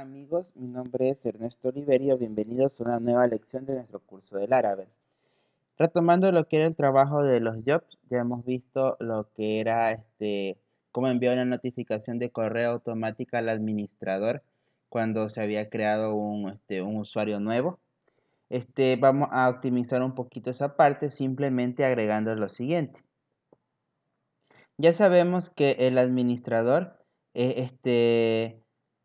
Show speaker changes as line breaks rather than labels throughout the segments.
amigos, mi nombre es Ernesto Oliverio, bienvenidos a una nueva lección de nuestro curso del árabe. Retomando lo que era el trabajo de los jobs, ya hemos visto lo que era este, cómo enviar una notificación de correo automática al administrador cuando se había creado este, un, usuario nuevo. Este, vamos a optimizar un poquito esa parte simplemente agregando lo siguiente. Ya sabemos que el administrador eh, este,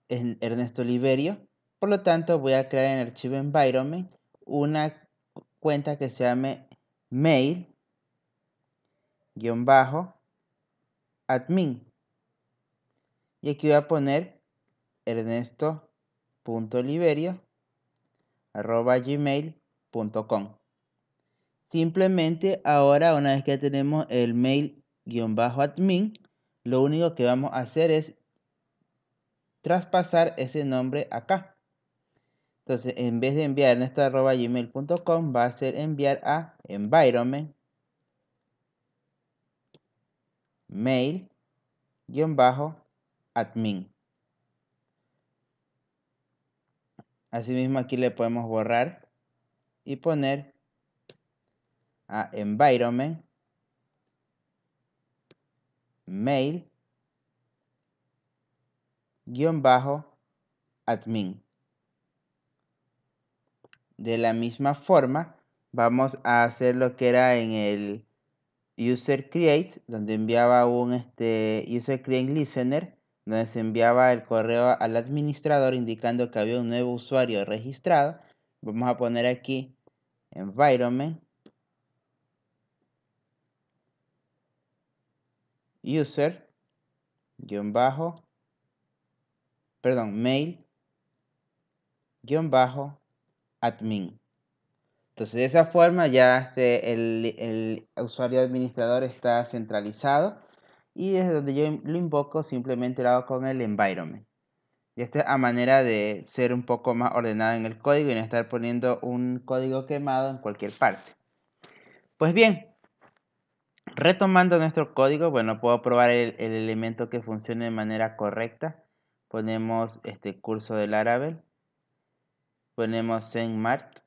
en Ernesto Oliverio. Por lo tanto, voy a crear en el archivo environment una cuenta que se llame mail admin y aquí voy a poner ernesto.oliverio arroba gmail.com simplemente ahora una vez que tenemos el mail admin lo único que vamos a hacer es traspasar ese nombre acá. Entonces, en vez de enviar en esta arroba gmail.com, va a ser enviar a environment mail bajo admin. Asimismo, aquí le podemos borrar y poner a environment mail guión bajo admin. De la misma forma, vamos a hacer lo que era en el user create, donde enviaba un este, user create listener, donde se enviaba el correo al administrador indicando que había un nuevo usuario registrado. Vamos a poner aquí environment user guión bajo perdón, mail bajo admin. Entonces de esa forma ya este, el, usuario administrador está centralizado y desde donde yo lo invoco simplemente lo hago con el environment. Y esta es a manera de ser un poco más ordenado en el código y no estar poniendo un código quemado en cualquier parte. Pues bien, retomando nuestro código, bueno, puedo probar el elemento que funcione de manera correcta ponemos este curso del Laravel, ponemos mart,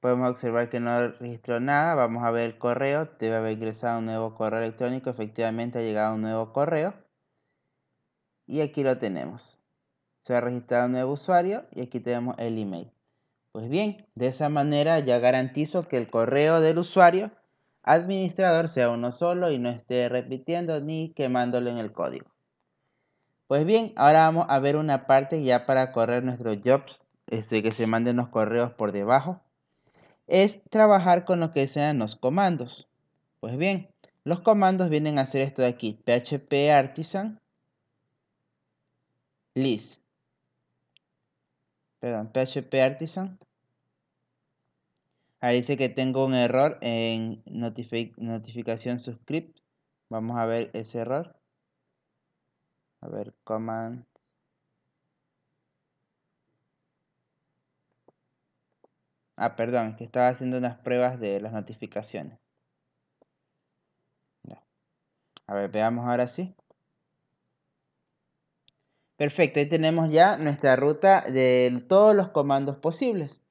Podemos observar que no registró nada, vamos a ver el correo, a haber ingresado un nuevo correo electrónico, efectivamente ha llegado un nuevo correo. Y aquí lo tenemos. Se ha registrado un nuevo usuario y aquí tenemos el email. Pues bien, de esa manera ya garantizo que el correo del usuario administrador sea uno solo y no esté repitiendo ni quemándolo en el código. Pues bien, ahora vamos a ver una parte ya para correr nuestros jobs, este, que se manden los correos por debajo. Es trabajar con lo que sean los comandos. Pues bien, los comandos vienen a ser esto de aquí, php artisan list. Perdón, php artisan Ahí dice que tengo un error en notificación subscript. Vamos a ver ese error. A ver, command. Ah, perdón, es que estaba haciendo unas pruebas de las notificaciones. A ver, veamos ahora sí. Perfecto, ahí tenemos ya nuestra ruta de todos los comandos posibles.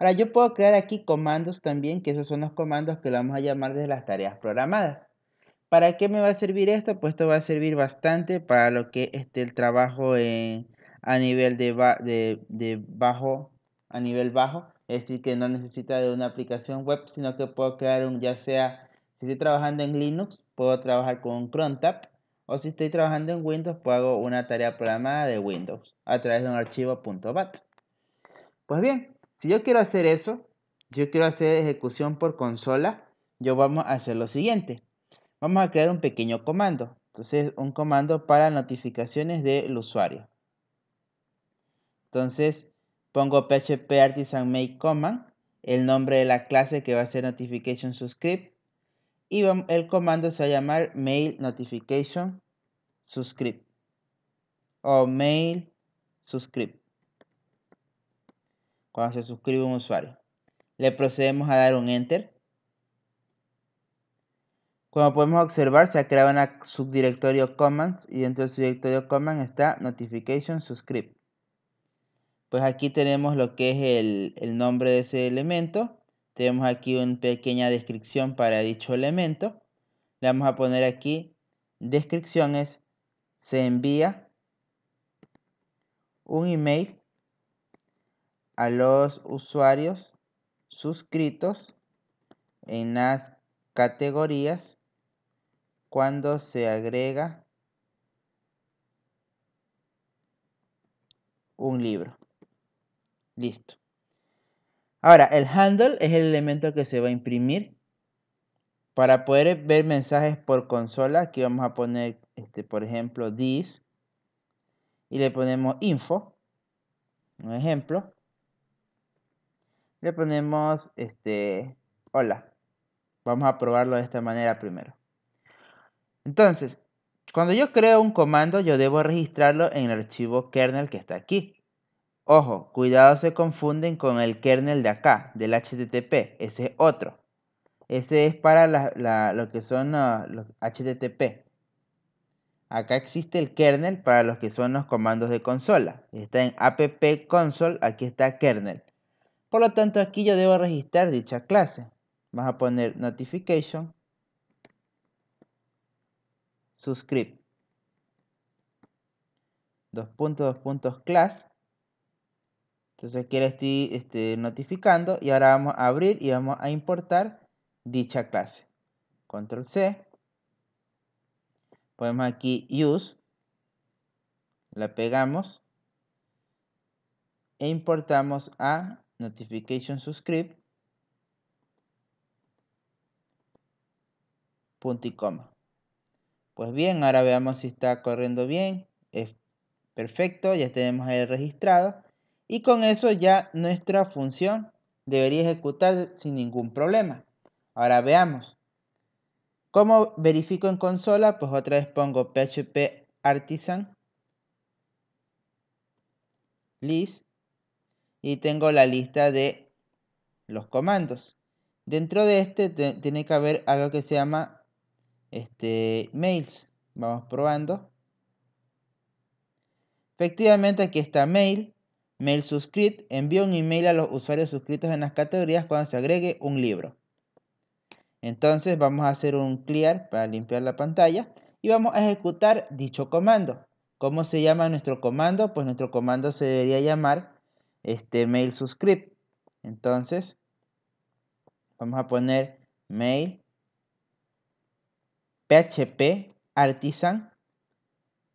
Ahora yo puedo crear aquí comandos también, que esos son los comandos que lo vamos a llamar desde las tareas programadas. ¿Para qué me va a servir esto? Pues esto va a servir bastante para lo que esté el trabajo a nivel de, bajo, a nivel bajo. Es decir, que no necesita de una aplicación web, sino que puedo crear un, ya sea, si estoy trabajando en Linux, puedo trabajar con un Chrome o si estoy trabajando en Windows, puedo hago una tarea programada de Windows a través de un archivo .bat. Pues bien, si yo quiero hacer eso, yo quiero hacer ejecución por consola, yo vamos a hacer lo siguiente. Vamos a crear un pequeño comando. Entonces, un comando para notificaciones del usuario. Entonces, pongo php artisan make command, el nombre de la clase que va a ser notification subscript y el comando se va a llamar mail notification subscript o mail cuando se suscribe un usuario. Le procedemos a dar un Enter. Como podemos observar, se ha creado un subdirectorio Commands y dentro del subdirectorio command está Notification subscribe. Pues aquí tenemos lo que es el, el nombre de ese elemento. Tenemos aquí una pequeña descripción para dicho elemento. Le vamos a poner aquí descripciones. Se envía un email a los usuarios suscritos en las categorías cuando se agrega un libro. Listo. Ahora, el handle es el elemento que se va a imprimir. Para poder ver mensajes por consola, aquí vamos a poner, este, por ejemplo, this. Y le ponemos info. Un ejemplo le ponemos este hola. Vamos a probarlo de esta manera primero. Entonces, cuando yo creo un comando, yo debo registrarlo en el archivo kernel que está aquí. Ojo, cuidado se confunden con el kernel de acá, del HTTP, ese es otro. Ese es para la, lo que son ah, los, HTTP. Acá existe el kernel para los que son los comandos de consola. Está en app console, aquí está kernel. Por lo tanto, aquí yo debo registrar dicha clase. Vamos a poner notification subscript. Dos puntos, puntos class. Entonces aquí le estoy este, notificando y ahora vamos a abrir y vamos a importar dicha clase. Control C. Ponemos aquí use. La pegamos. E importamos a notification subscribe punto y coma pues bien ahora veamos si está corriendo bien es perfecto ya tenemos ahí registrado y con eso ya nuestra función debería ejecutar sin ningún problema ahora veamos ¿Cómo verifico en consola? Pues otra vez pongo php artisan list y tengo la lista de los comandos. Dentro de este tiene que haber algo que se llama este, mails. Vamos probando. Efectivamente aquí está mail, mail subscript, envía un email a los usuarios suscritos en las categorías cuando se agregue un libro. Entonces vamos a hacer un clear para limpiar la pantalla y vamos a ejecutar dicho comando. ¿Cómo se llama nuestro comando? Pues nuestro comando se debería llamar este mail subscript. Entonces, vamos a poner mail php artisan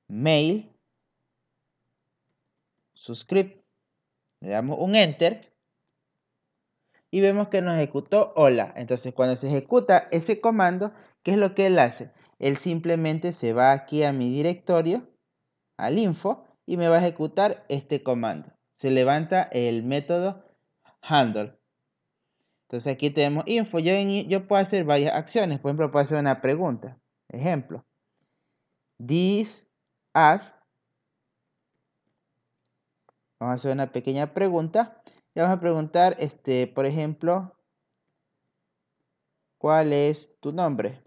mail subscript. Le damos un enter y vemos que nos ejecutó hola. Entonces, cuando se ejecuta ese comando, ¿qué es lo que él hace? Él simplemente se va aquí a mi directorio, al info, y me va a ejecutar este comando se levanta el método handle. Entonces aquí tenemos info. Yo, yo puedo hacer varias acciones. Por ejemplo, puedo hacer una pregunta. Ejemplo. This as. Vamos a hacer una pequeña pregunta. Y vamos a preguntar, este, por ejemplo, ¿cuál es tu nombre?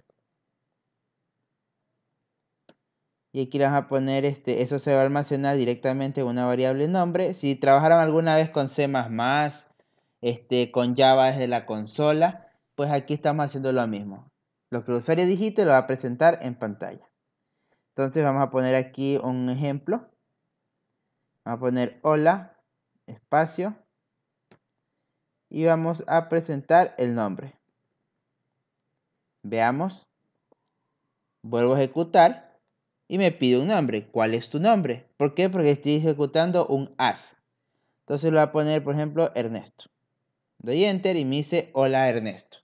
y aquí vamos a poner este, eso se va a almacenar directamente en una variable nombre. Si trabajaron alguna vez con C++, este, con Java desde la consola, pues aquí estamos haciendo lo mismo. Lo que el usuario digite lo va a presentar en pantalla. Entonces vamos a poner aquí un ejemplo. Vamos a poner hola, espacio, y vamos a presentar el nombre. Veamos. Vuelvo a ejecutar y me pide un nombre. ¿Cuál es tu nombre? ¿Por qué? Porque estoy ejecutando un as. Entonces le voy a poner, por ejemplo, Ernesto. Doy enter y me dice hola Ernesto.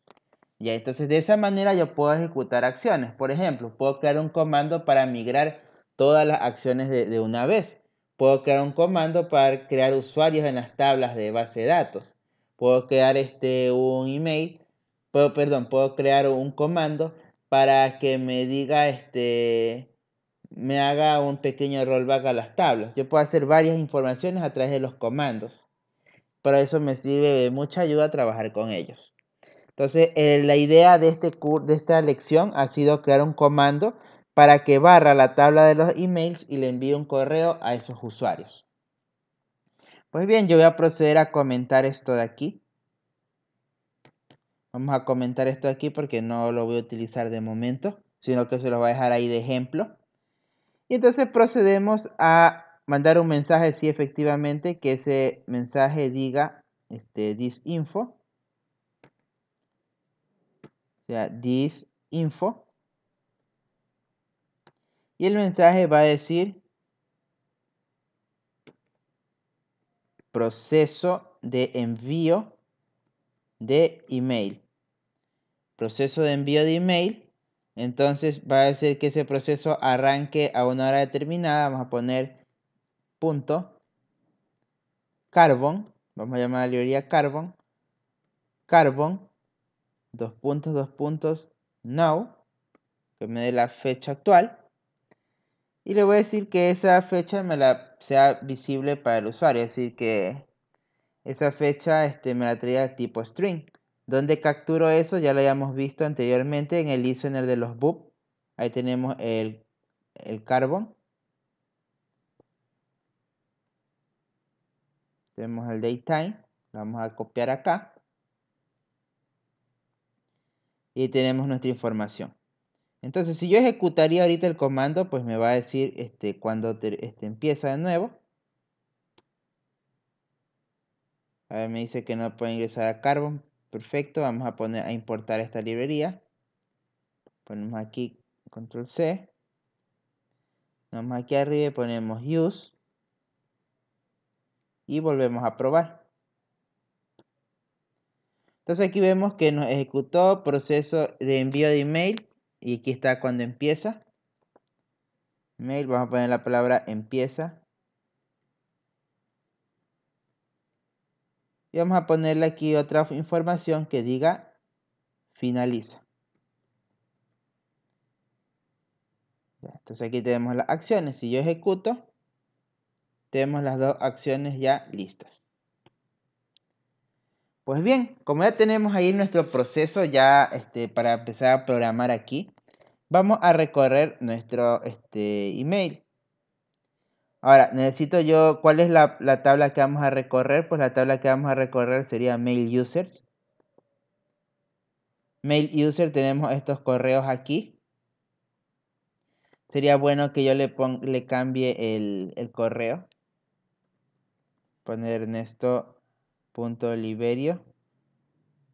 Y entonces de esa manera yo puedo ejecutar acciones. Por ejemplo, puedo crear un comando para migrar todas las acciones de, de una vez. Puedo crear un comando para crear usuarios en las tablas de base de datos. Puedo crear este, un email. Puedo, perdón, puedo crear un comando para que me diga este, me haga un pequeño rollback a las tablas. Yo puedo hacer varias informaciones a través de los comandos. Para eso me sirve de mucha ayuda trabajar con ellos. Entonces, eh, la idea de, este de esta lección ha sido crear un comando para que barra la tabla de los emails y le envíe un correo a esos usuarios. Pues bien, yo voy a proceder a comentar esto de aquí. Vamos a comentar esto de aquí porque no lo voy a utilizar de momento, sino que se lo voy a dejar ahí de ejemplo. Y entonces procedemos a mandar un mensaje, si efectivamente, que ese mensaje diga este, this O sea, disinfo Y el mensaje va a decir proceso de envío de email. Proceso de envío de email entonces va a decir que ese proceso arranque a una hora determinada. Vamos a poner punto carbon. Vamos a llamar a la librería carbon. Carbon. Dos puntos, dos puntos. Now. Que me dé la fecha actual. Y le voy a decir que esa fecha me la sea visible para el usuario. Es decir, que esa fecha este, me la traiga tipo string. ¿Dónde capturo eso ya lo habíamos visto anteriormente en el listener de los boop. Ahí tenemos el, el carbon. Tenemos el daytime. Lo vamos a copiar acá. Y tenemos nuestra información. Entonces, si yo ejecutaría ahorita el comando, pues me va a decir este, cuando este, empieza de nuevo. A ver, me dice que no puede ingresar a Carbon, Perfecto, vamos a poner a importar esta librería. Ponemos aquí control C. Vamos aquí arriba y ponemos use. Y volvemos a probar. Entonces aquí vemos que nos ejecutó proceso de envío de email. Y aquí está cuando empieza. Mail, vamos a poner la palabra empieza. Y vamos a ponerle aquí otra información que diga finaliza. Entonces aquí tenemos las acciones. Si yo ejecuto, tenemos las dos acciones ya listas. Pues bien, como ya tenemos ahí nuestro proceso ya este, para empezar a programar aquí, vamos a recorrer nuestro este, email. Ahora, necesito yo, ¿cuál es la, tabla que vamos a recorrer? Pues la tabla que vamos a recorrer sería mail users. Mail user tenemos estos correos aquí. Sería bueno que yo le, le cambie el, correo. Poner punto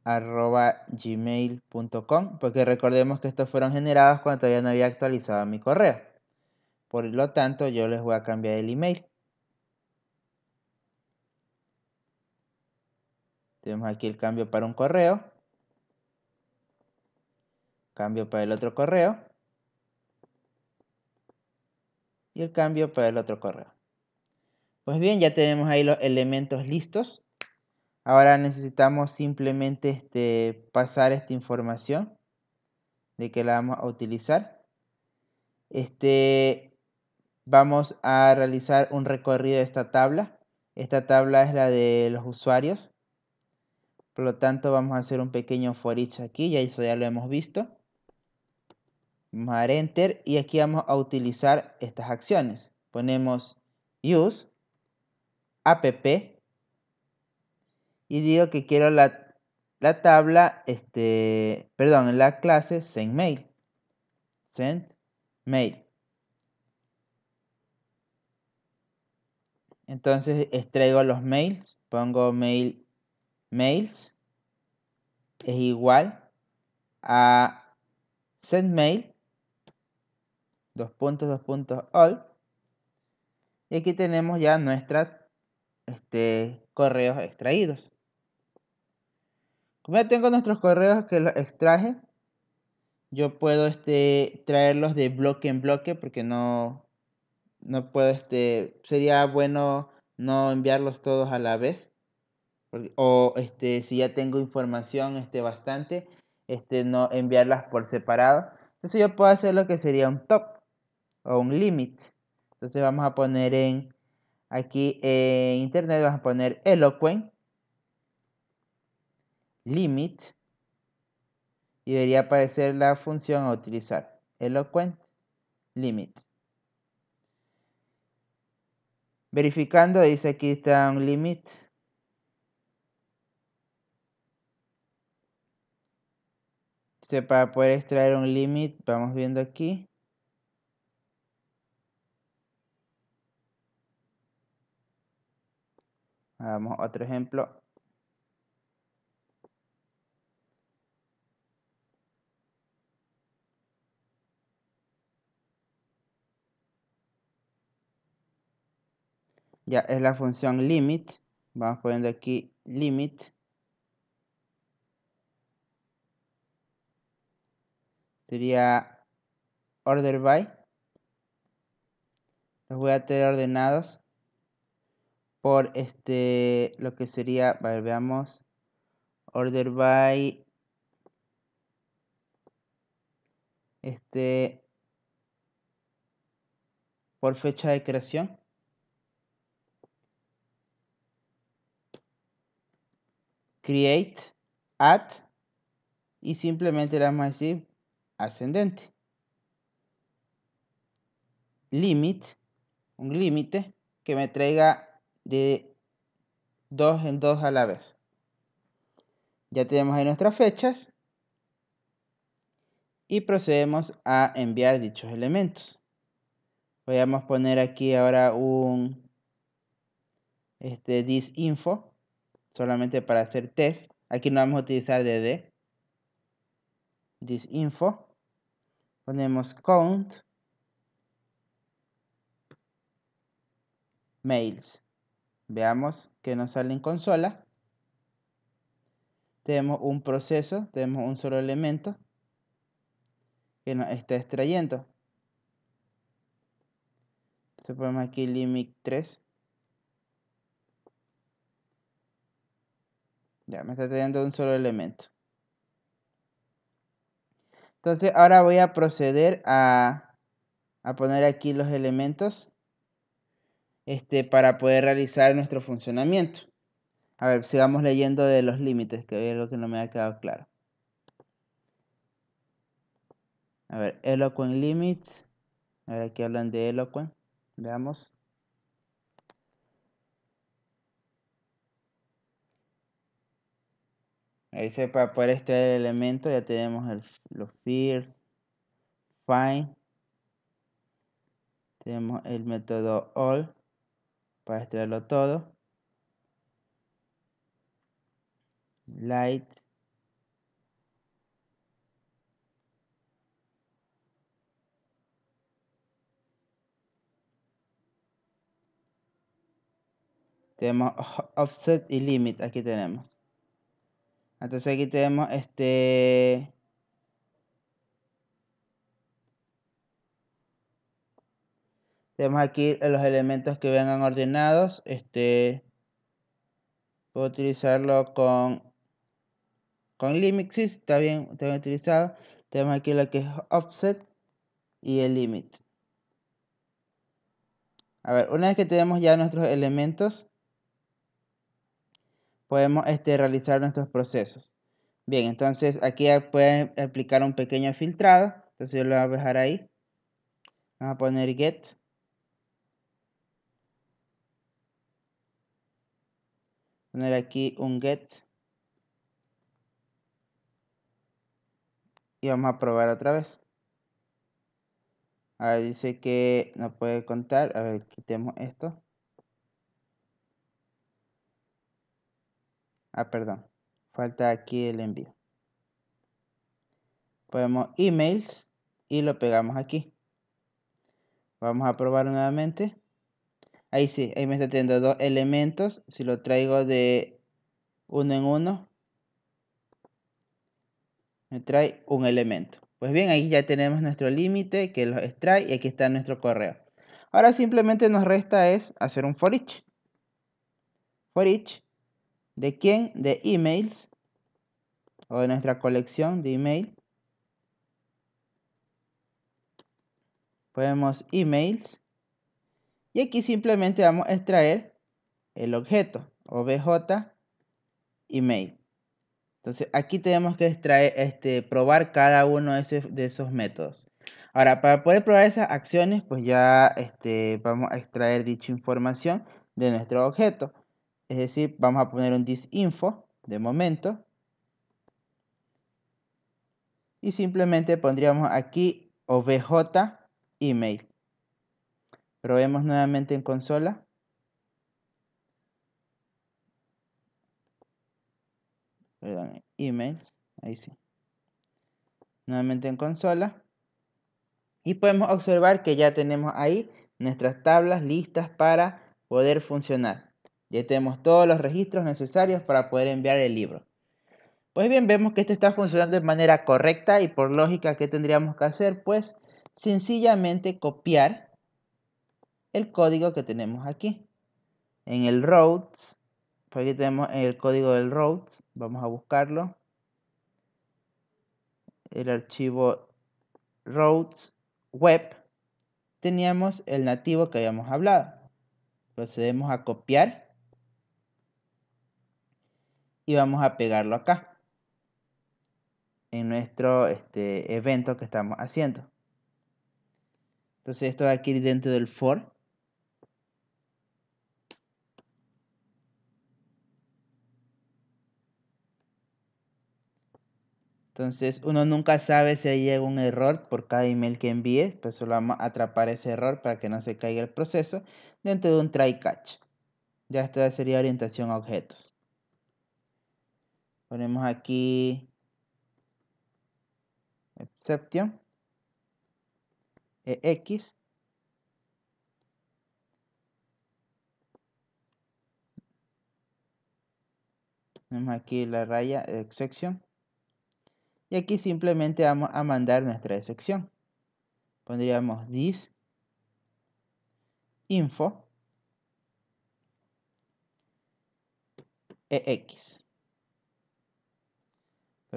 arroba gmail.com porque recordemos que estos fueron generados cuando todavía no había actualizado mi correo. Por lo tanto, yo les voy a cambiar el email. Tenemos aquí el cambio para un correo. Cambio para el otro correo. Y el cambio para el otro correo. Pues bien, ya tenemos ahí los elementos listos. Ahora necesitamos simplemente este, pasar esta información de que la vamos a utilizar. Este, vamos a realizar un recorrido de esta tabla. Esta tabla es la de los usuarios. Por lo tanto, vamos a hacer un pequeño for each aquí, ya eso ya lo hemos visto. Vamos Enter y aquí vamos a utilizar estas acciones. Ponemos Use, App y digo que quiero la, tabla, este, perdón, la clase mail. Send mail. Entonces extraigo los mails, pongo mail mails es igual a send mail dos puntos dos puntos all y aquí tenemos ya nuestros este, correos extraídos. Como ya tengo nuestros correos que los extraje, yo puedo este, traerlos de bloque en bloque porque no no puedo, este, sería bueno no enviarlos todos a la vez. O este, si ya tengo información este, bastante, este, no enviarlas por separado. Entonces yo puedo hacer lo que sería un top o un limit. Entonces vamos a poner en aquí en internet, vamos a poner eloquent limit y debería aparecer la función a utilizar eloquent limit verificando dice aquí está un limit se para poder extraer un limit vamos viendo aquí hagamos otro ejemplo ya es la función limit. Vamos poniendo aquí limit. Sería order by. Los voy a tener ordenados por este lo que sería, veamos order by este por fecha de creación create, add y simplemente le vamos a decir ascendente. Limit, un límite que me traiga de dos en dos a la vez. Ya tenemos ahí nuestras fechas y procedemos a enviar dichos elementos. a poner aquí ahora un este, solamente para hacer test. Aquí no vamos a utilizar dd. This info. Ponemos count. Mails. Veamos que nos sale en consola. Tenemos un proceso, tenemos un solo elemento que nos está extrayendo. Se ponemos aquí limit 3 Ya, me está teniendo un solo elemento. Entonces ahora voy a proceder a, poner aquí los elementos este, para poder realizar nuestro funcionamiento. A ver, sigamos leyendo de los límites, que hay algo que no me ha quedado claro. A ver, eloquent limit. A ver, aquí hablan de eloquent. Veamos. Ahí para poder extraer el elemento ya tenemos el, los fields, find. Tenemos el método all para extraerlo todo. Light. Tenemos offset y limit, aquí tenemos. Entonces aquí tenemos este... Tenemos aquí los elementos que vengan ordenados. Este, puedo utilizarlo con, con Limixis, está bien, está bien utilizado. Tenemos aquí lo que es offset y el limit. A ver, una vez que tenemos ya nuestros elementos, podemos este, realizar nuestros procesos. Bien, entonces aquí pueden aplicar un pequeño filtrado. Entonces yo lo voy a dejar ahí. Vamos a poner get. Poner aquí un get. Y vamos a probar otra vez. ver, dice que no puede contar. A ver, quitemos esto. Ah, perdón. Falta aquí el envío. Ponemos emails y lo pegamos aquí. Vamos a probar nuevamente. Ahí sí, ahí me está teniendo dos elementos. Si lo traigo de uno en uno, me trae un elemento. Pues bien, ahí ya tenemos nuestro límite que lo extrae y aquí está nuestro correo. Ahora simplemente nos resta es hacer un for each. For each ¿De quién? De emails o de nuestra colección de email. Ponemos emails y aquí simplemente vamos a extraer el objeto obj email. Entonces aquí tenemos que extraer, este, probar cada uno de esos, métodos. Ahora, para poder probar esas acciones, pues ya este, vamos a extraer dicha información de nuestro objeto es decir, vamos a poner un disinfo de momento. Y simplemente pondríamos aquí obj email. Probemos nuevamente en consola. Perdón, email. Ahí sí. Nuevamente en consola. Y podemos observar que ya tenemos ahí nuestras tablas listas para poder funcionar. Ya tenemos todos los registros necesarios para poder enviar el libro. Pues bien, vemos que este está funcionando de manera correcta y por lógica, ¿qué tendríamos que hacer? Pues sencillamente copiar el código que tenemos aquí. En el routes, aquí tenemos el código del routes, vamos a buscarlo. El archivo routes web, teníamos el nativo que habíamos hablado. Procedemos a copiar y vamos a pegarlo acá en nuestro este, evento que estamos haciendo. Entonces esto aquí dentro del for. Entonces uno nunca sabe si llega un error por cada email que envíe, pues solo vamos a atrapar ese error para que no se caiga el proceso dentro de un try catch. Ya esto sería orientación a objetos ponemos aquí exception eh, x ponemos aquí la raya excepción y aquí simplemente vamos a mandar nuestra excepción pondríamos dis info ex eh,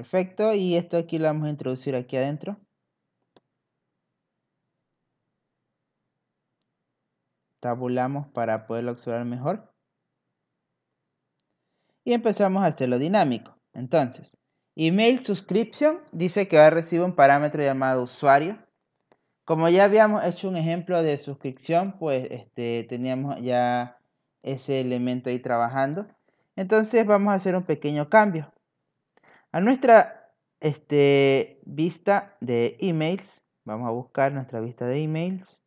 Perfecto, y esto aquí lo vamos a introducir aquí adentro. Tabulamos para poderlo observar mejor. Y empezamos a hacerlo dinámico. Entonces, email subscription dice que va a recibir un parámetro llamado usuario. Como ya habíamos hecho un ejemplo de suscripción, pues este, teníamos ya ese elemento ahí trabajando. Entonces vamos a hacer un pequeño cambio. A nuestra este, vista de emails, vamos a buscar nuestra vista de emails.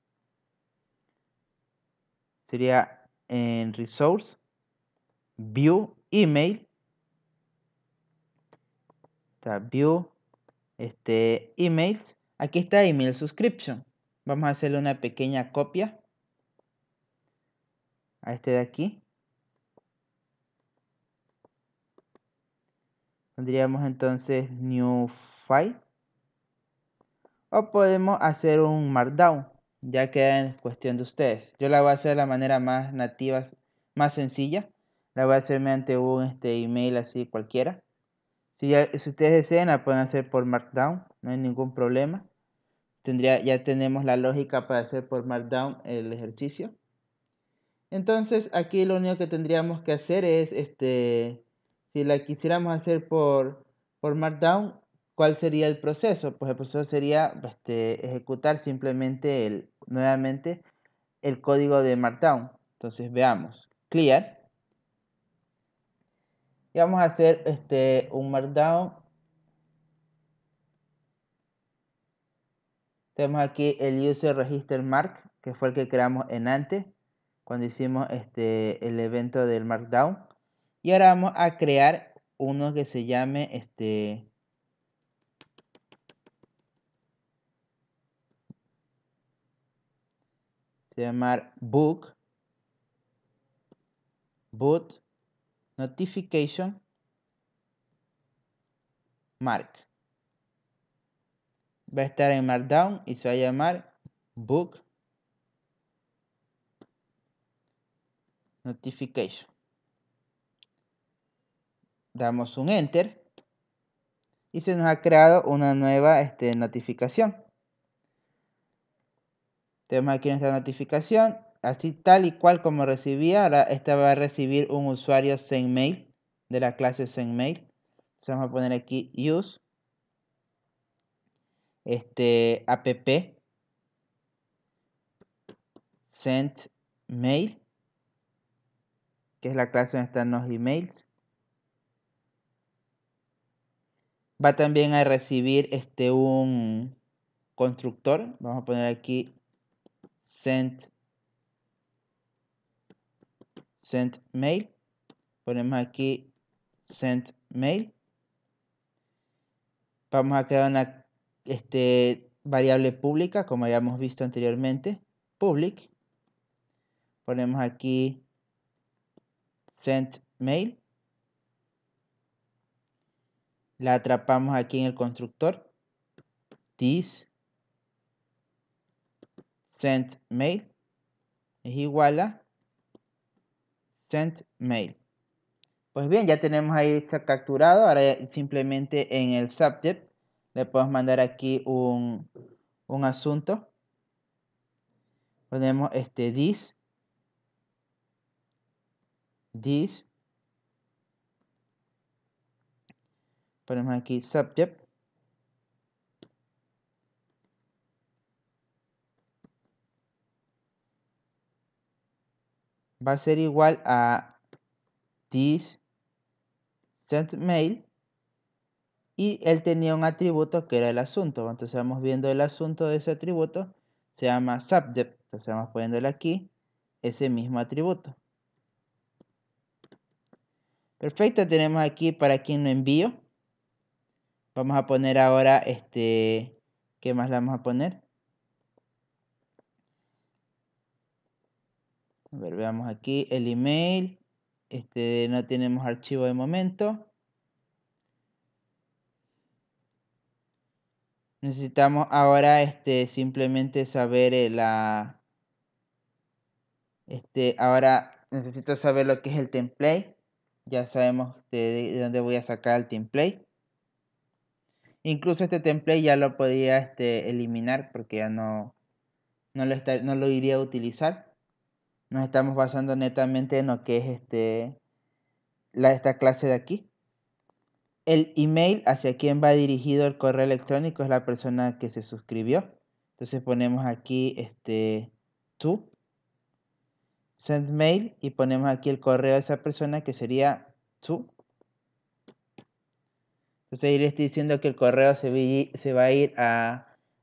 Sería en Resource, View, Email. Está view, este, Emails. Aquí está Email Subscription. Vamos a hacerle una pequeña copia a este de aquí. Tendríamos entonces new file. O podemos hacer un markdown. Ya queda en cuestión de ustedes. Yo la voy a hacer de la manera más nativa, más sencilla. La voy a hacer mediante un este, email así cualquiera. Si, ustedes desean la pueden hacer por markdown. No hay ningún problema. Tendría, ya tenemos la lógica para hacer por markdown el ejercicio. Entonces aquí lo único que tendríamos que hacer es este, si la quisiéramos hacer por, Markdown, ¿cuál sería el proceso? Pues el proceso sería este, ejecutar simplemente el, nuevamente el código de Markdown. Entonces veamos, clear. Y vamos a hacer este, un Markdown. Tenemos aquí el user register mark, que fue el que creamos en antes, cuando hicimos este, el evento del Markdown. Y ahora vamos a crear uno que se llame este... Se llamar book boot notification mark va a estar en markdown y se va a llamar book notification damos un enter y se nos ha creado una nueva este, notificación. Tenemos aquí nuestra notificación, así tal y cual como recibía, ahora esta va a recibir un usuario SendMail de la clase SendMail. Entonces vamos a poner aquí use este app send mail que es la clase donde están los emails Va también a recibir este, un constructor. Vamos a poner aquí sent send mail. Ponemos aquí send mail. Vamos a crear una este, variable pública, como habíamos visto anteriormente. Public. Ponemos aquí send mail. La atrapamos aquí en el constructor. This send mail es igual a send mail. Pues bien, ya tenemos ahí está capturado. Ahora simplemente en el subject le podemos mandar aquí un, un asunto. Ponemos este this. This ponemos aquí subject va a ser igual a this sent mail y él tenía un atributo que era el asunto. Entonces vamos viendo el asunto de ese atributo. Se llama subject. Entonces vamos poniéndole aquí ese mismo atributo. Perfecto, tenemos aquí para quien lo envío. Vamos a poner ahora este. ¿Qué más le vamos a poner? A ver, veamos aquí el email. Este no tenemos archivo de momento. Necesitamos ahora este simplemente saber eh, la este ahora necesito saber lo que es el template. Ya sabemos este, de dónde voy a sacar el template. Incluso este template ya lo podía este, eliminar porque ya no, lo iría a utilizar. Nos estamos basando netamente en lo que es este, la, esta clase de aquí. El email hacia quien va dirigido el correo electrónico es la persona que se suscribió. Entonces ponemos aquí este tú, send mail y ponemos aquí el correo de esa persona que sería tú entonces le estoy diciendo que el correo se, se va a ir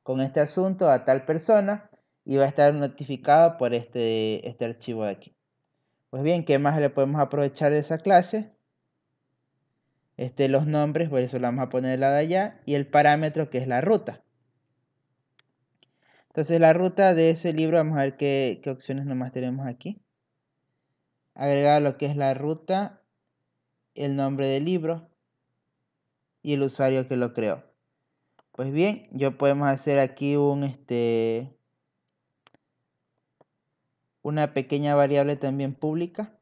con este asunto a tal persona y va a estar notificado por este, este, archivo de aquí. Pues bien, ¿qué más le podemos aprovechar de esa clase? Este, los nombres, por eso lo vamos a poner la de allá, y el parámetro que es la ruta. Entonces la ruta de ese libro, vamos a ver qué, qué opciones nomás tenemos aquí. Agregar lo que es la ruta, el nombre del libro, y el usuario que lo creó. Pues bien, yo podemos hacer aquí un este una pequeña variable también pública.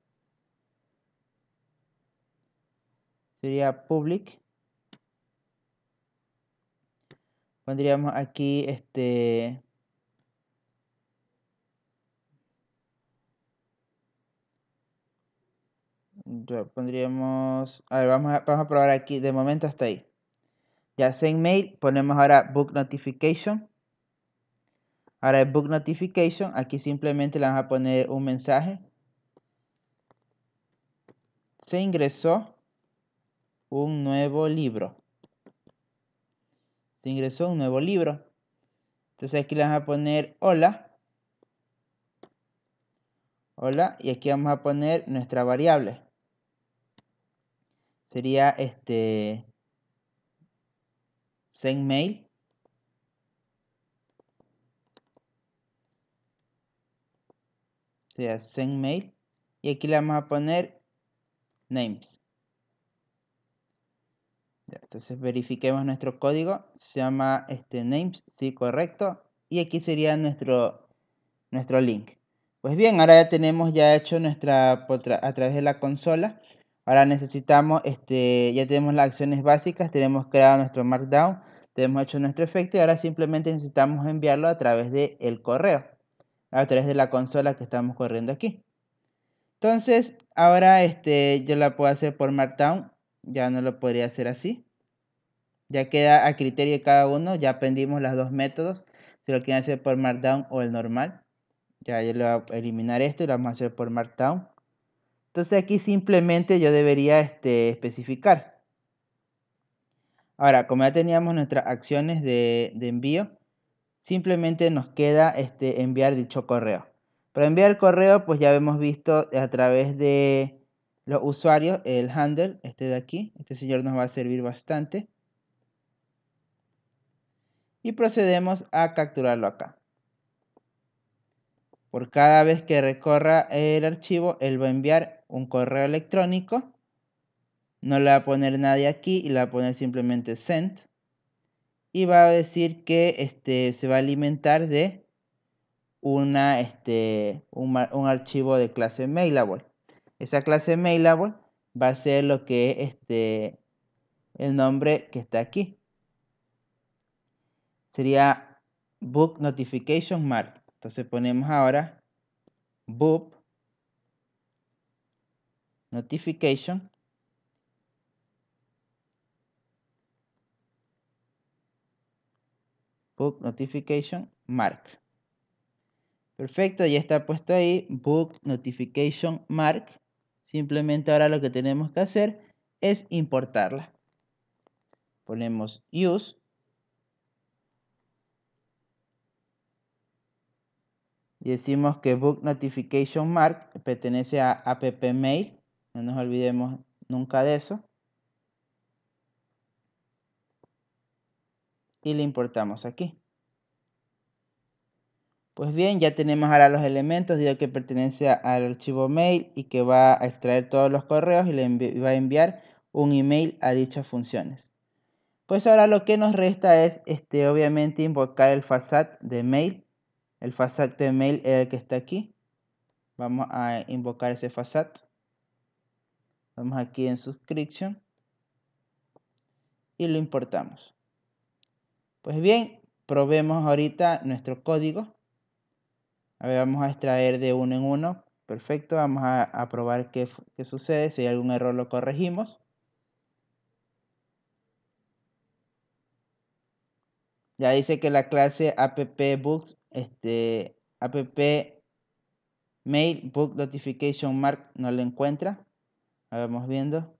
Sería public. Pondríamos aquí este pondríamos. A vamos a, probar aquí. De momento hasta ahí. Ya send mail. Ponemos ahora book notification. Ahora el book notification. Aquí simplemente le vamos a poner un mensaje. Se ingresó un nuevo libro. Se ingresó un nuevo libro. Entonces aquí le vamos a poner hola. Hola. Y aquí vamos a poner nuestra variable sería este send mail sería send mail y aquí le vamos a poner names entonces verifiquemos nuestro código se llama este names sí correcto y aquí sería nuestro nuestro link pues bien ahora ya tenemos ya hecho nuestra a través de la consola Ahora necesitamos, este, ya tenemos las acciones básicas, tenemos creado nuestro Markdown, tenemos hecho nuestro efecto y ahora simplemente necesitamos enviarlo a través del el correo, a través de la consola que estamos corriendo aquí. Entonces, ahora este, yo la puedo hacer por Markdown, ya no lo podría hacer así. Ya queda a criterio de cada uno, ya aprendimos los dos métodos, si lo quieren hacer por Markdown o el normal. Ya yo le voy a eliminar esto y lo vamos a hacer por Markdown. Entonces aquí simplemente yo debería este, especificar. Ahora, como ya teníamos nuestras acciones de, envío, simplemente nos queda este, enviar dicho correo. Para enviar correo, pues ya hemos visto a través de los usuarios el handle, este de aquí. Este señor nos va a servir bastante. Y procedemos a capturarlo acá. Por cada vez que recorra el archivo, él va a enviar un correo electrónico. No le va a poner nadie aquí y le va a poner simplemente send. Y va a decir que este, se va a alimentar de una, este, un, archivo de clase mailable. Esa clase mailable va a ser lo que es este, el nombre que está aquí. Sería book notification mark. Entonces ponemos ahora book notification book notification mark perfecto ya está puesto ahí book notification mark simplemente ahora lo que tenemos que hacer es importarla ponemos use Y decimos que Book Notification Mark pertenece a app mail. No nos olvidemos nunca de eso. Y le importamos aquí. Pues bien, ya tenemos ahora los elementos, digo que pertenece al archivo mail y que va a extraer todos los correos y le va a enviar un email a dichas funciones. Pues ahora lo que nos resta es, este, obviamente, invocar el facet de mail el FASAT de mail es el que está aquí. Vamos a invocar ese FASAT. Vamos aquí en subscription. Y lo importamos. Pues bien, probemos ahorita nuestro código. A ver, vamos a extraer de uno en uno. Perfecto, vamos a, probar qué, qué sucede. Si hay algún error lo corregimos. Ya dice que la clase app books, este, app mail book notification mark no la encuentra. vamos viendo.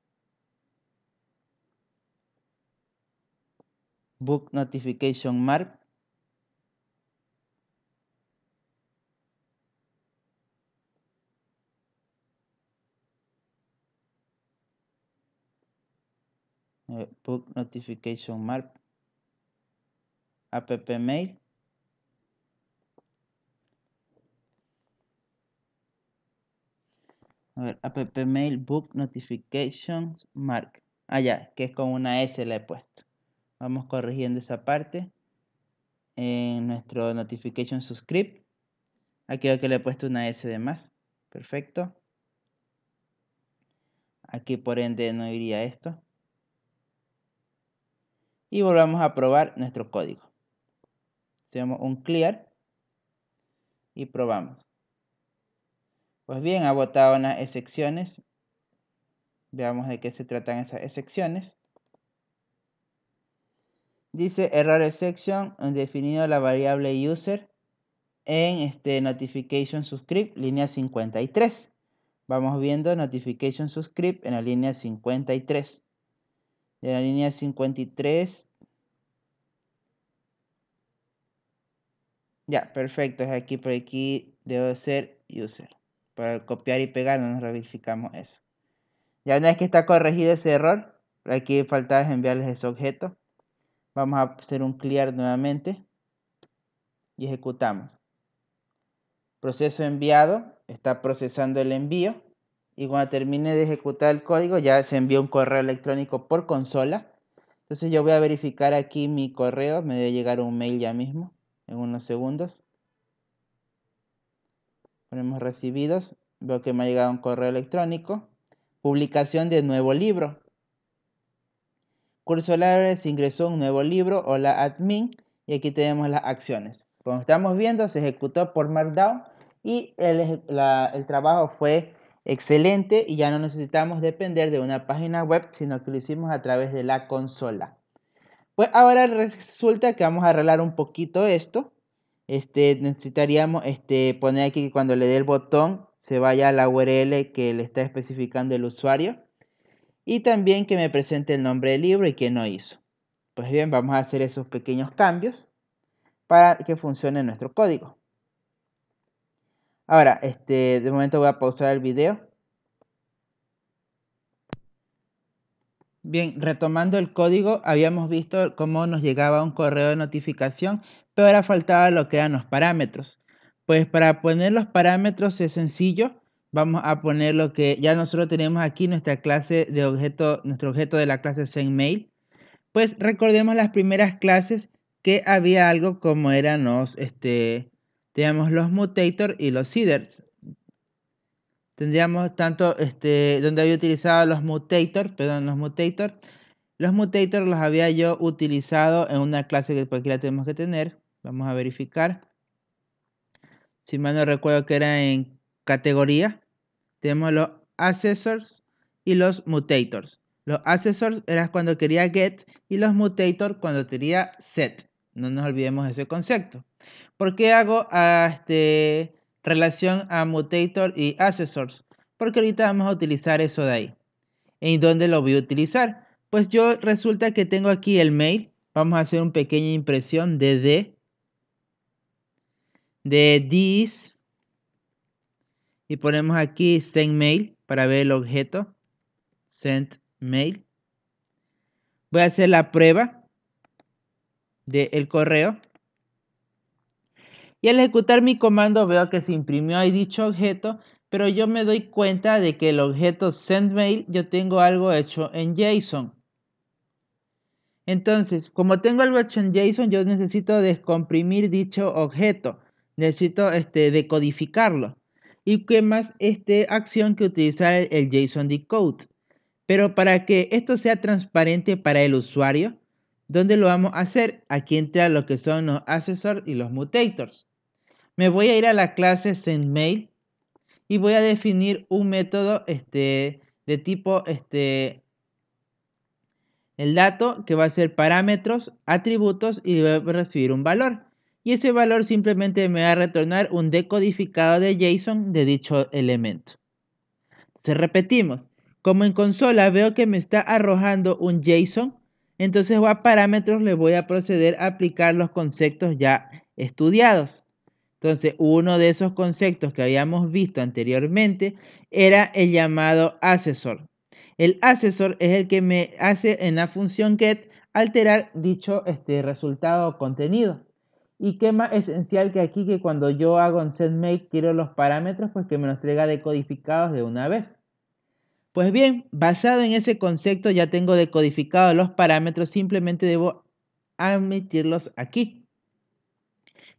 Book notification mark. Eh, book notification mark app A ver, mail book notifications mark. Ah, ya, que es con una S la he puesto. Vamos corrigiendo esa parte en nuestro notification subscript. Aquí veo que le he puesto una S de más. Perfecto. Aquí por ende no iría esto. Y volvamos a probar nuestro código. Tenemos un clear y probamos. Pues bien, ha botado unas excepciones. Veamos de qué se tratan esas excepciones. Dice error exception, definido la variable user en este notification subscript, línea 53. Vamos viendo notification subscript en la línea 53. En la línea 53 Ya, perfecto. Es aquí por aquí debo ser user. Para copiar y pegar nos verificamos eso. Ya una vez que está corregido ese error, aquí falta enviarles ese objeto. Vamos a hacer un clear nuevamente y ejecutamos. Proceso enviado, está procesando el envío y cuando termine de ejecutar el código ya se envió un correo electrónico por consola. Entonces yo voy a verificar aquí mi correo, me debe llegar un mail ya mismo en unos segundos. Ponemos recibidos. Veo que me ha llegado un correo electrónico. Publicación de nuevo libro. Curso Live se ingresó un nuevo libro o la admin y aquí tenemos las acciones. Como estamos viendo, se ejecutó por Markdown y el trabajo fue excelente y ya no necesitamos depender de una página web, sino que lo hicimos a través de la consola. Pues ahora resulta que vamos a arreglar un poquito esto. Este, necesitaríamos este, poner aquí que cuando le dé el botón se vaya a la URL que le está especificando el usuario. Y también que me presente el nombre del libro y que no hizo. Pues bien, vamos a hacer esos pequeños cambios para que funcione nuestro código. Ahora, este, de momento voy a pausar el video. Bien, retomando el código, habíamos visto cómo nos llegaba un correo de notificación, pero ahora faltaba lo que eran los parámetros. Pues para poner los parámetros es sencillo. Vamos a poner lo que ya nosotros tenemos aquí nuestra clase de objeto, nuestro objeto de la clase SendMail. Pues recordemos las primeras clases que había algo como eran los, este, digamos los mutator y los seeders tendríamos tanto este, donde había utilizado los mutators, perdón, los mutators. Los mutators los había yo utilizado en una clase que cualquiera tenemos que tener. Vamos a verificar. Si mal no recuerdo que era en categoría. Tenemos los accessors y los mutators. Los accessors eran cuando quería get y los mutators cuando quería set. No nos olvidemos de ese concepto. ¿Por qué hago a este, relación a mutator y accessors, porque ahorita vamos a utilizar eso de ahí. ¿En dónde lo voy a utilizar? Pues yo resulta que tengo aquí el mail. Vamos a hacer una pequeña impresión de D. De this. Y ponemos aquí send mail para ver el objeto. Send mail. Voy a hacer la prueba del correo. Y al ejecutar mi comando veo que se imprimió ahí dicho objeto, pero yo me doy cuenta de que el objeto sendMail yo tengo algo hecho en JSON. Entonces, como tengo algo hecho en JSON, yo necesito descomprimir dicho objeto. Necesito este, decodificarlo. Y qué más este, acción que utilizar el JSON decode. Pero para que esto sea transparente para el usuario, ¿dónde lo vamos a hacer? Aquí entra lo que son los accessors y los mutators. Me voy a ir a la clase SendMail y voy a definir un método este, de tipo este, el dato que va a ser parámetros, atributos y va a recibir un valor. Y ese valor simplemente me va a retornar un decodificado de JSON de dicho elemento. Se repetimos, como en consola veo que me está arrojando un JSON, entonces a parámetros le voy a proceder a aplicar los conceptos ya estudiados. Entonces, uno de esos conceptos que habíamos visto anteriormente era el llamado asesor. El asesor es el que me hace en la función get alterar dicho este, resultado o contenido. Y qué más esencial que aquí que cuando yo hago un setMake quiero los parámetros pues que me los traiga decodificados de una vez. Pues bien, basado en ese concepto ya tengo decodificados los parámetros, simplemente debo admitirlos aquí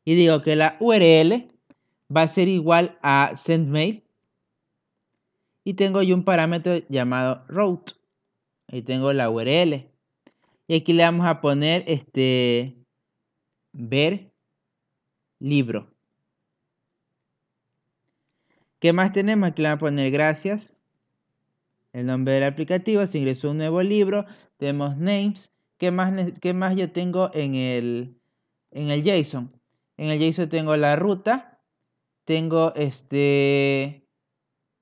y digo que la URL va a ser igual a sendmail y tengo yo un parámetro llamado route. Ahí tengo la URL. Y aquí le vamos a poner este ver libro. ¿Qué más tenemos? Aquí le vamos a poner gracias. El nombre del aplicativo, se ingresó un nuevo libro, tenemos names. ¿Qué más, qué más yo tengo en el, en el JSON? En el JSON tengo la ruta, tengo este,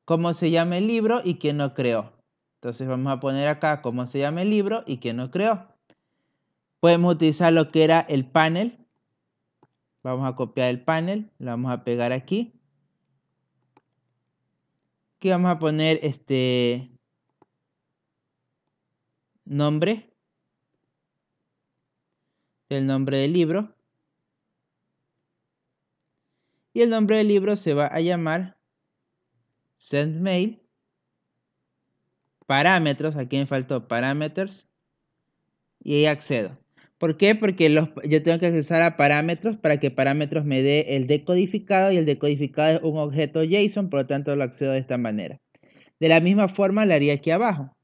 cómo se llama el libro y quién no creó. Entonces vamos a poner acá cómo se llama el libro y quién no creó. Podemos utilizar lo que era el panel. Vamos a copiar el panel, lo vamos a pegar aquí. Aquí vamos a poner este nombre, el nombre del libro y el nombre del libro se va a llamar SendMail. Parámetros, aquí me faltó parámetros. Y ahí accedo. ¿Por qué? Porque yo tengo que accesar a parámetros para que parámetros me dé el decodificado y el decodificado es un objeto JSON, por lo tanto lo accedo de esta manera. De la misma forma lo haría aquí abajo.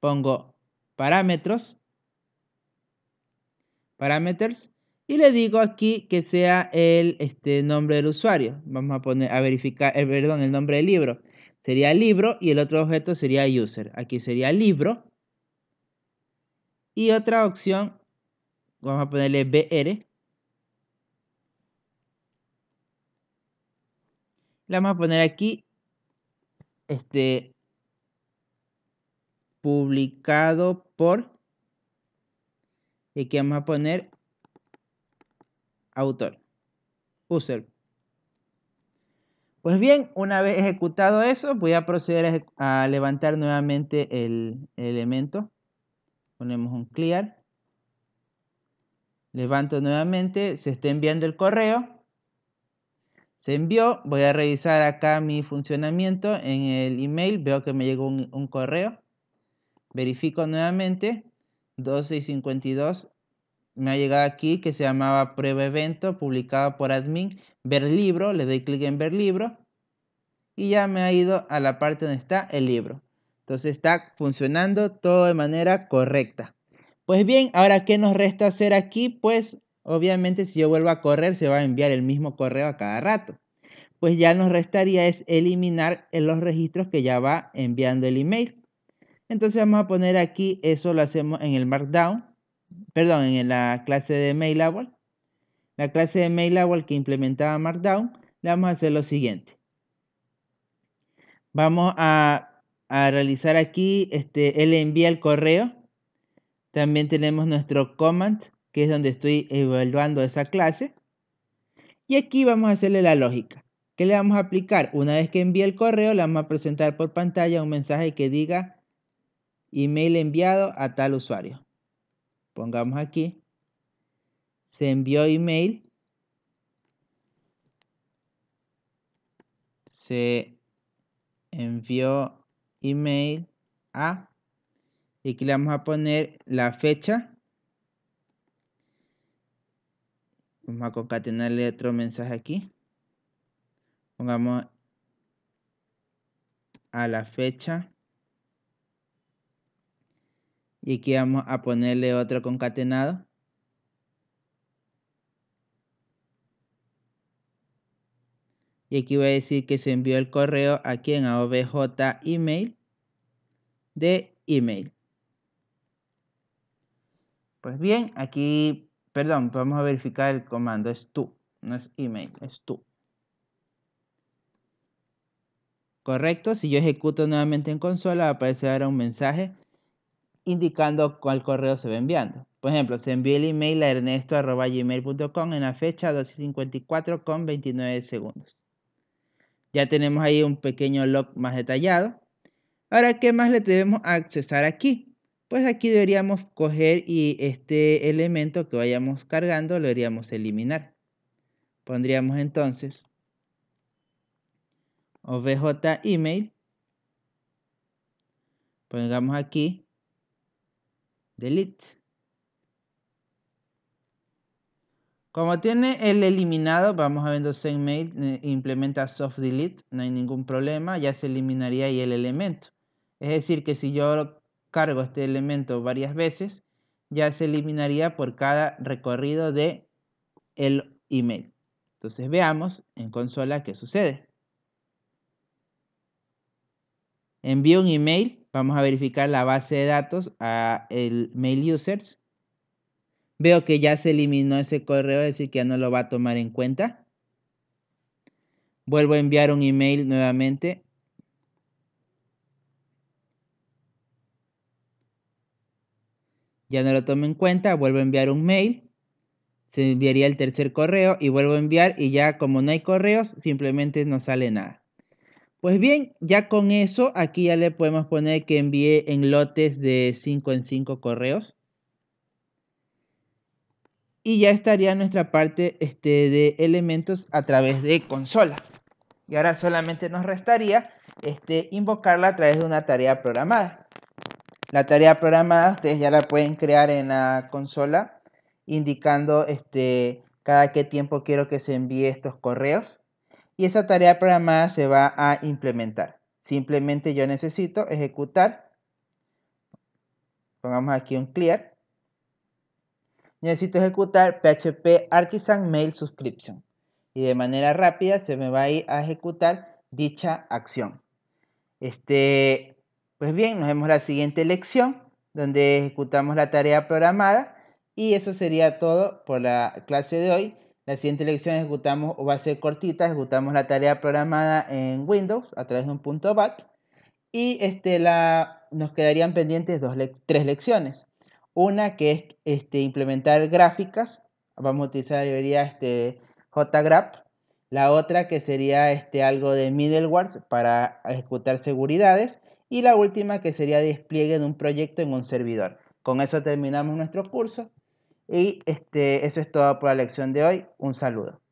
Pongo parámetros, parámetros, y le digo aquí que sea el este, nombre del usuario. Vamos a poner a verificar, el eh, perdón, el nombre del libro. Sería libro y el otro objeto sería user. Aquí sería libro. Y otra opción, vamos a ponerle br. La vamos a poner aquí este publicado por y aquí vamos a poner autor. User. Pues bien, una vez ejecutado eso, voy a proceder a, levantar nuevamente el, elemento. Ponemos un clear. Levanto nuevamente, se está enviando el correo. Se envió, voy a revisar acá mi funcionamiento en el email, veo que me llegó un, correo. Verifico nuevamente, 12 y 52 me ha llegado aquí que se llamaba Prueba Evento, publicado por admin, ver libro, le doy clic en ver libro y ya me ha ido a la parte donde está el libro. Entonces está funcionando todo de manera correcta. Pues bien, ahora ¿qué nos resta hacer aquí? Pues obviamente si yo vuelvo a correr se va a enviar el mismo correo a cada rato. Pues ya nos restaría es eliminar los registros que ya va enviando el email. Entonces vamos a poner aquí, eso lo hacemos en el Markdown perdón, en la clase de MailAware, la clase de MailAware que implementaba Markdown, le vamos a hacer lo siguiente. Vamos a, realizar aquí, este, él envía el correo. También tenemos nuestro command, que es donde estoy evaluando esa clase. Y aquí vamos a hacerle la lógica. ¿Qué le vamos a aplicar? Una vez que envíe el correo, le vamos a presentar por pantalla un mensaje que diga email enviado a tal usuario pongamos aquí, se envió email, se envió email a, y aquí le vamos a poner la fecha, vamos a concatenarle otro mensaje aquí, pongamos a la fecha y aquí vamos a ponerle otro concatenado. Y aquí voy a decir que se envió el correo aquí en a email de email. Pues bien, aquí, perdón, vamos a verificar el comando. Es tú, no es email, es tú. Correcto, si yo ejecuto nuevamente en consola, aparece ahora un mensaje indicando cuál correo se va enviando. Por ejemplo, se envió el email a ernesto.gmail.com en la fecha 12.54 con 29 segundos. Ya tenemos ahí un pequeño log más detallado. Ahora, ¿qué más le debemos accesar aquí? Pues aquí deberíamos coger y este elemento que vayamos cargando lo deberíamos eliminar. Pondríamos entonces obj email. Pongamos aquí delete. Como tiene el eliminado, vamos a ver mail eh, implementa soft delete, no hay ningún problema, ya se eliminaría ahí el elemento. Es decir, que si yo cargo este elemento varias veces, ya se eliminaría por cada recorrido de el email. Entonces veamos en consola qué sucede. Envío un email, vamos a verificar la base de datos a el mail users. Veo que ya se eliminó ese correo, es decir, que ya no lo va a tomar en cuenta. Vuelvo a enviar un email nuevamente. Ya no lo tomo en cuenta, vuelvo a enviar un mail. Se enviaría el tercer correo y vuelvo a enviar y ya como no hay correos, simplemente no sale nada. Pues bien, ya con eso, aquí ya le podemos poner que envíe en lotes de 5 en 5 correos. Y ya estaría nuestra parte este, de elementos a través de consola. Y ahora solamente nos restaría este, invocarla a través de una tarea programada. La tarea programada ustedes ya la pueden crear en la consola indicando este, cada qué tiempo quiero que se envíe estos correos y esa tarea programada se va a implementar. Simplemente yo necesito ejecutar, pongamos aquí un clear, necesito ejecutar PHP Artisan Mail Subscription y de manera rápida se me va a ir a ejecutar dicha acción. Este, pues bien, nos vemos la siguiente lección donde ejecutamos la tarea programada y eso sería todo por la clase de hoy. La siguiente lección ejecutamos, va a ser cortita, ejecutamos la tarea programada en Windows a través de un punto bat y este, la, nos quedarían pendientes dos, tres lecciones. Una que es este, implementar gráficas, vamos a utilizar la librería este, JGraph. La otra que sería este, algo de middleware para ejecutar seguridades. Y la última que sería despliegue de un proyecto en un servidor. Con eso terminamos nuestro curso. Y este, eso es todo por la lección de hoy. Un saludo.